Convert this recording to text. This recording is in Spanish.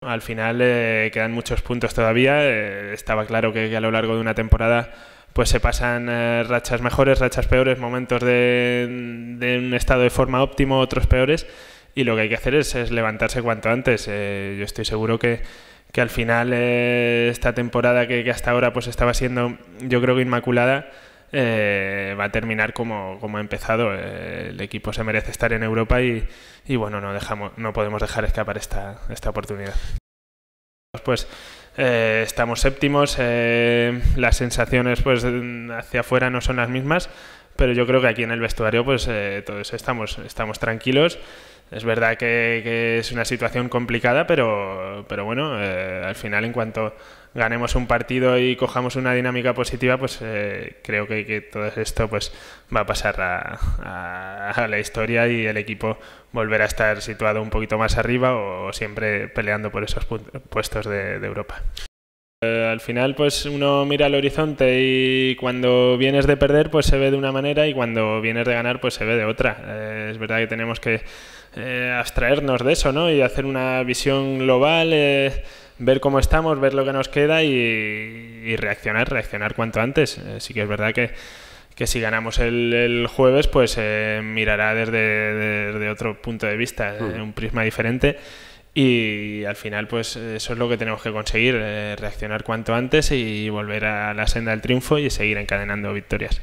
Al final eh, quedan muchos puntos todavía. Eh, estaba claro que, a lo largo de una temporada pues se pasan eh, rachas mejores, rachas peores, momentos de, un estado de forma óptimo, otros peores. Y lo que hay que hacer es, levantarse cuanto antes. yo estoy seguro que, al final esta temporada que, hasta ahora pues estaba siendo yo creo que inmaculada, eh, va a terminar como, como ha empezado. Eh, el equipo se merece estar en Europa y, bueno, no, dejamos, no podemos dejar escapar esta, esta oportunidad. Pues eh, estamos séptimos, las sensaciones pues, hacia afuera no son las mismas, pero yo creo que aquí en el vestuario pues todos estamos, estamos tranquilos. Es verdad que, es una situación complicada, pero, pero bueno, eh, al final en cuanto ganemos un partido y cojamos una dinámica positiva, pues eh, creo que, todo esto pues va a pasar a, la historia y el equipo volverá a estar situado un poquito más arriba o, siempre peleando por esos puestos de, Europa. Eh, al final, pues uno mira al horizonte y cuando vienes de perder, pues se ve de una manera y cuando vienes de ganar, pues se ve de otra. es verdad que tenemos que eh, abstraernos de eso, ¿no? Y hacer una visión global, eh, ver cómo estamos, ver lo que nos queda y, reaccionar, reaccionar cuanto antes. Eh, sí que es verdad que, si ganamos el, jueves, pues mirará desde, otro punto de vista, mm. un prisma diferente. Y al final, pues eso es lo que tenemos que conseguir, reaccionar cuanto antes y volver a la senda del triunfo y seguir encadenando victorias.